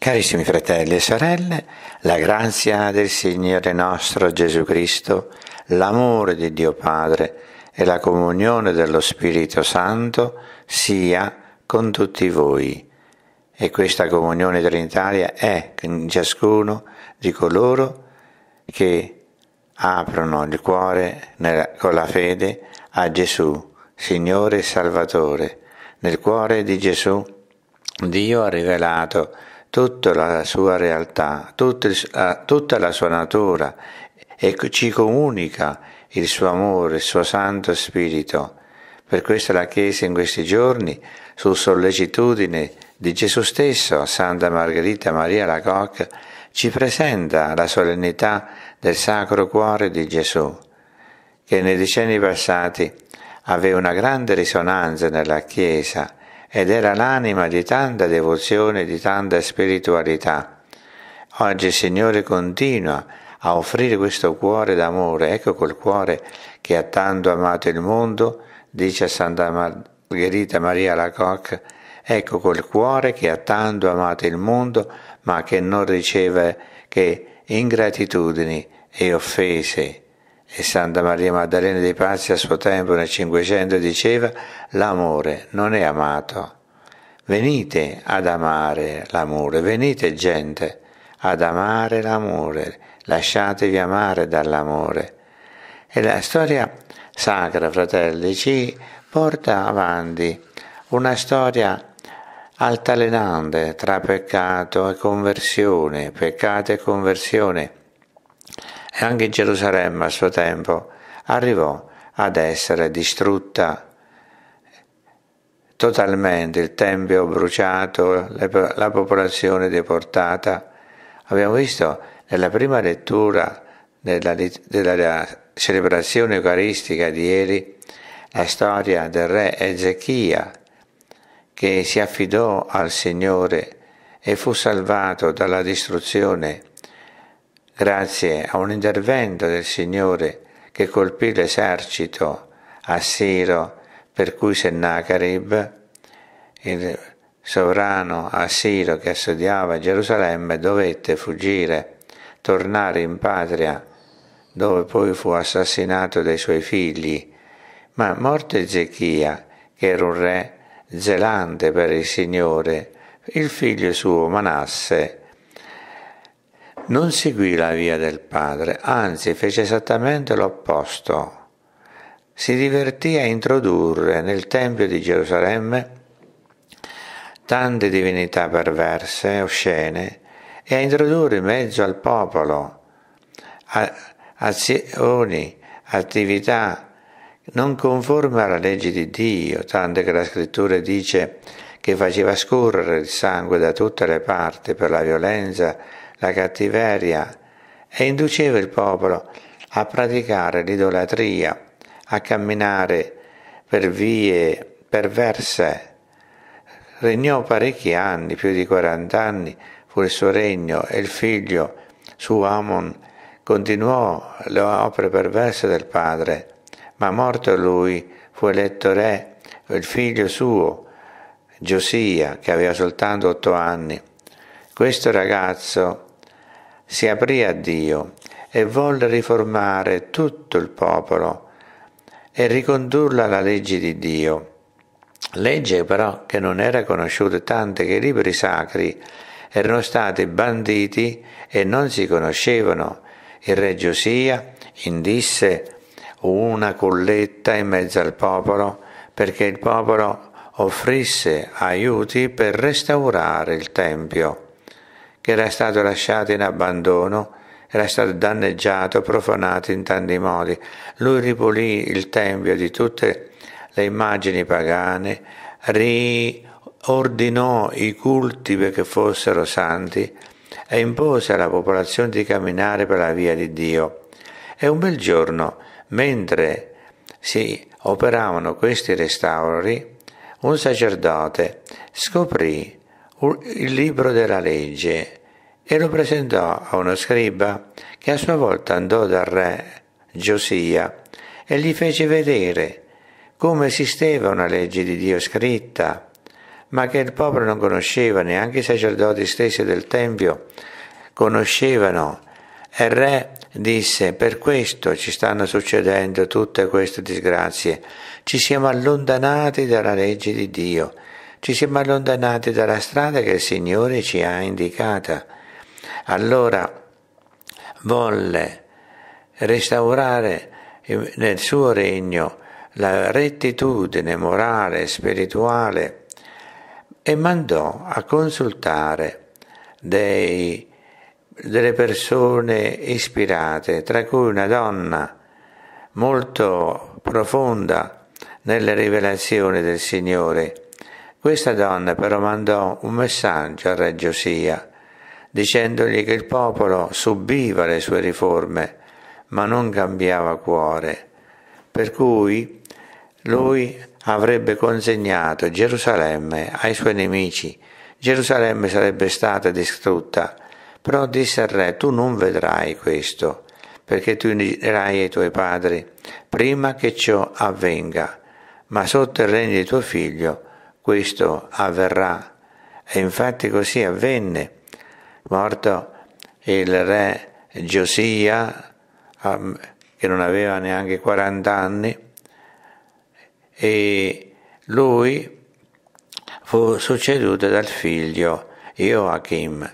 Carissimi fratelli e sorelle, la grazia del Signore nostro Gesù Cristo, l'amore di Dio Padre e la comunione dello Spirito Santo sia con tutti voi. E questa comunione trinitaria è in ciascuno di coloro che aprono il cuore nella, con la fede a Gesù, Signore e Salvatore. Nel cuore di Gesù Dio ha rivelato tutta la sua realtà, tutta la sua natura e ci comunica il suo amore, il suo Santo Spirito. Per questo la Chiesa in questi giorni, su sollecitudine di Gesù stesso, Santa Margherita Maria Lacocque, ci presenta la solennità del Sacro Cuore di Gesù, che nei decenni passati aveva una grande risonanza nella Chiesa ed era l'anima di tanta devozione, di tanta spiritualità. Oggi il Signore continua a offrire questo cuore d'amore, ecco quel cuore che ha tanto amato il mondo, dice a Santa Margherita Maria Lacocque, ecco quel cuore che ha tanto amato il mondo, ma che non riceve che ingratitudini e offese. E Santa Maria Maddalena dei Pazzi a suo tempo nel Cinquecento diceva l'amore non è amato. Venite ad amare l'amore, venite gente ad amare l'amore, lasciatevi amare dall'amore. E la storia sacra, fratelli, ci porta avanti una storia altalenante tra peccato e conversione, peccato e conversione, e anche Gerusalemme a suo tempo arrivò ad essere distrutta totalmente, il tempio bruciato, la popolazione deportata. Abbiamo visto nella prima lettura della, della celebrazione eucaristica di ieri la storia del re Ezechia che si affidò al Signore e fu salvato dalla distruzione grazie a un intervento del Signore che colpì l'esercito assiro per cui Sennacherib, il sovrano assiro che assediava Gerusalemme, dovette fuggire, tornare in patria, dove poi fu assassinato dai suoi figli. Ma morto Ezechia, che era un re zelante per il Signore, il figlio suo Manasse non seguì la via del padre, anzi fece esattamente l'opposto. Si divertì a introdurre nel Tempio di Gerusalemme tante divinità perverse, oscene, e a introdurre in mezzo al popolo azioni, attività non conforme alla legge di Dio, tanto che la scrittura dice che faceva scorrere il sangue da tutte le parti per la violenza, la cattiveria e induceva il popolo a praticare l'idolatria, a camminare per vie perverse. Regnò parecchi anni, più di 40 anni, fu il suo regno e il figlio suo Amon continuò le opere perverse del padre, ma morto lui fu eletto re, il figlio suo Giosia, che aveva soltanto otto anni. Questo ragazzo si aprì a Dio e volle riformare tutto il popolo e ricondurla alla legge di Dio. Legge però che non era conosciuta tante che i libri sacri erano stati banditi e non si conoscevano. Il re Giosia indisse una colletta in mezzo al popolo perché il popolo offrisse aiuti per restaurare il Tempio, che era stato lasciato in abbandono, era stato danneggiato, profanato in tanti modi. Lui ripulì il Tempio di tutte le immagini pagane, riordinò i culti perché fossero santi e impose alla popolazione di camminare per la via di Dio. E un bel giorno, mentre si operavano questi restauri, un sacerdote scoprì il libro della legge e lo presentò a uno scriba che a sua volta andò dal re Giosia e gli fece vedere come esisteva una legge di Dio scritta, ma che il popolo non conosceva, neanche i sacerdoti stessi del Tempio conoscevano. E il re disse per questo ci stanno succedendo tutte queste disgrazie, ci siamo allontanati dalla legge di Dio, ci siamo allontanati dalla strada che il Signore ci ha indicata. Allora volle restaurare nel suo regno la rettitudine morale e spirituale e mandò a consultare dei delle persone ispirate, tra cui una donna molto profonda nelle rivelazioni del Signore. Questa donna però mandò un messaggio a Re Giosia, dicendogli che il popolo subiva le sue riforme, ma non cambiava cuore, per cui lui avrebbe consegnato Gerusalemme ai suoi nemici, Gerusalemme sarebbe stata distrutta però disse al re, tu non vedrai questo, perché tu unirai ai tuoi padri, prima che ciò avvenga, ma sotto il regno di tuo figlio questo avverrà. E infatti così avvenne. Morto il re Giosia, um, che non aveva neanche 40 anni, e lui fu succeduto dal figlio Joachim,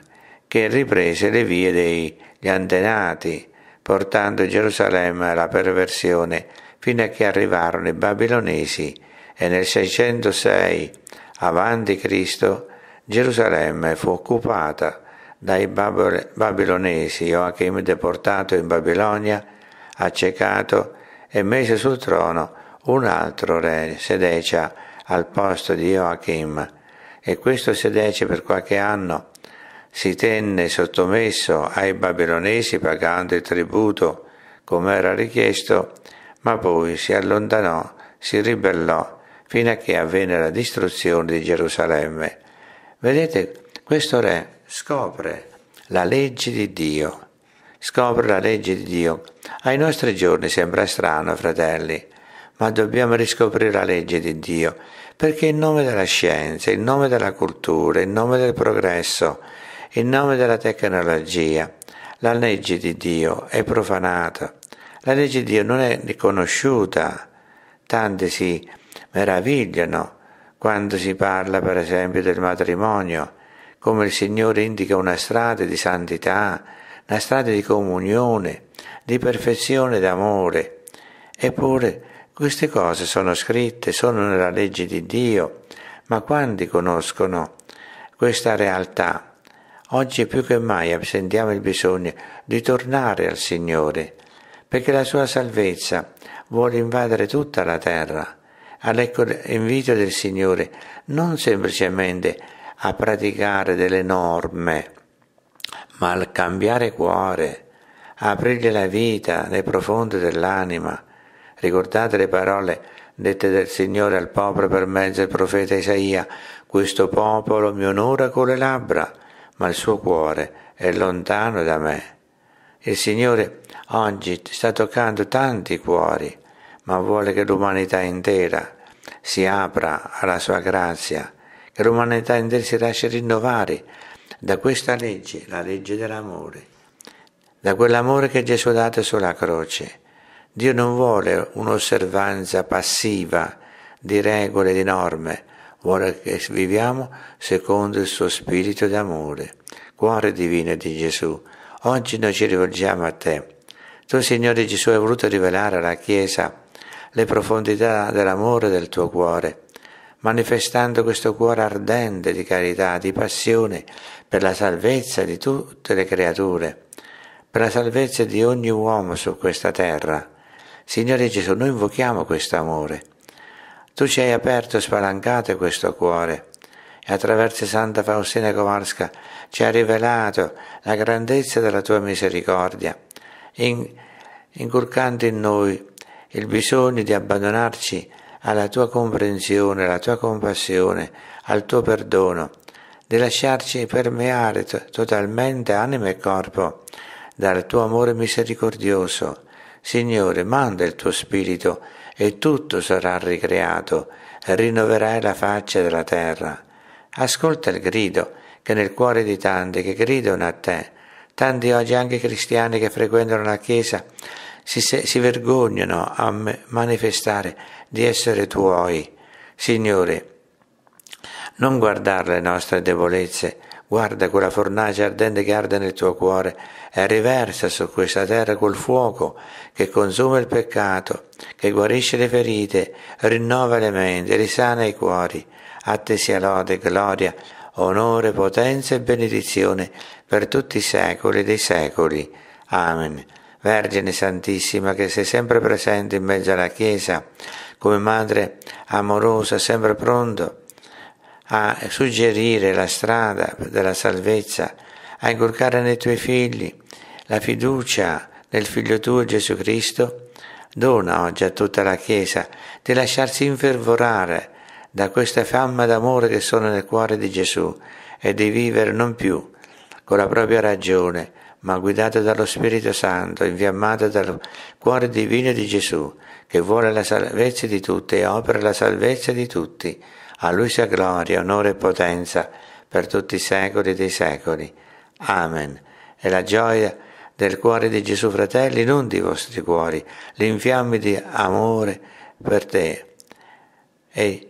che riprese le vie degli antenati, portando Gerusalemme alla perversione fino a che arrivarono i babilonesi e nel 606 avanti Cristo Gerusalemme fu occupata dai babilonesi, Joachim deportato in Babilonia, accecato e mise sul trono un altro re, Sedecia, al posto di Joachim, e questo Sedecia per qualche anno si tenne sottomesso ai babilonesi pagando il tributo come era richiesto, ma poi si allontanò, si ribellò, fino a che avvenne la distruzione di Gerusalemme. Vedete, questo re scopre la legge di Dio, scopre la legge di Dio. Ai nostri giorni sembra strano, fratelli, ma dobbiamo riscoprire la legge di Dio, perché in nome della scienza, in nome della cultura, in nome del progresso, in nome della tecnologia. La legge di Dio è profanata, la legge di Dio non è riconosciuta. Tanti si meravigliano quando si parla per esempio del matrimonio, come il Signore indica una strada di santità, una strada di comunione, di perfezione d'amore. Eppure queste cose sono scritte, sono nella legge di Dio, ma quanti conoscono questa realtà? Oggi più che mai sentiamo il bisogno di tornare al Signore, perché la sua salvezza vuole invadere tutta la terra. All'ecco l'invito del Signore non semplicemente a praticare delle norme, ma al cambiare cuore, a aprirgli la vita nei profondi dell'anima. Ricordate le parole dette dal Signore al popolo per mezzo del profeta Isaia, questo popolo mi onora con le labbra, ma il suo cuore è lontano da me. Il Signore oggi sta toccando tanti cuori, ma vuole che l'umanità intera si apra alla sua grazia, che l'umanità intera si lasci rinnovare da questa legge, la legge dell'amore, da quell'amore che Gesù ha dato sulla croce. Dio non vuole un'osservanza passiva di regole, di norme, vuole che viviamo secondo il suo spirito d'amore. Cuore divino di Gesù, oggi noi ci rivolgiamo a te. Tu, Signore Gesù, hai voluto rivelare alla Chiesa le profondità dell'amore del tuo cuore, manifestando questo cuore ardente di carità, di passione per la salvezza di tutte le creature, per la salvezza di ogni uomo su questa terra. Signore Gesù, noi invochiamo questo amore tu ci hai aperto e spalancato questo cuore e attraverso Santa Faustina Kowalska ci hai rivelato la grandezza della tua misericordia, incurcando in noi il bisogno di abbandonarci alla tua comprensione, alla tua compassione, al tuo perdono, di lasciarci permeare totalmente anima e corpo dal tuo amore misericordioso Signore, manda il tuo spirito e tutto sarà ricreato e rinnoverai la faccia della terra. Ascolta il grido che nel cuore di tanti che gridano a te. Tanti oggi anche cristiani che frequentano la Chiesa si, si vergognano a manifestare di essere tuoi. Signore, non guardare le nostre debolezze, Guarda quella fornace ardente che arde nel tuo cuore e riversa su questa terra col fuoco che consuma il peccato, che guarisce le ferite, rinnova le menti, risana i cuori. A te sia lode, gloria, onore, potenza e benedizione per tutti i secoli dei secoli. Amen. Vergine Santissima, che sei sempre presente in mezzo alla Chiesa, come madre amorosa, sempre pronto a suggerire la strada della salvezza, a inculcare nei tuoi figli la fiducia nel Figlio tuo Gesù Cristo, dona oggi a tutta la Chiesa di lasciarsi infervorare da questa fiamma d'amore che sono nel cuore di Gesù e di vivere non più con la propria ragione, ma guidato dallo Spirito Santo, infiammato dal cuore divino di Gesù, che vuole la salvezza di tutti e opera la salvezza di tutti a lui sia gloria, onore e potenza per tutti i secoli dei secoli. Amen. E la gioia del cuore di Gesù fratelli, non di vostri cuori, l'infiamme di amore per te e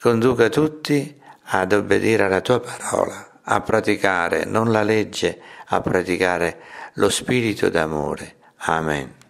conduca tutti ad obbedire alla tua parola, a praticare non la legge, a praticare lo spirito d'amore. Amen.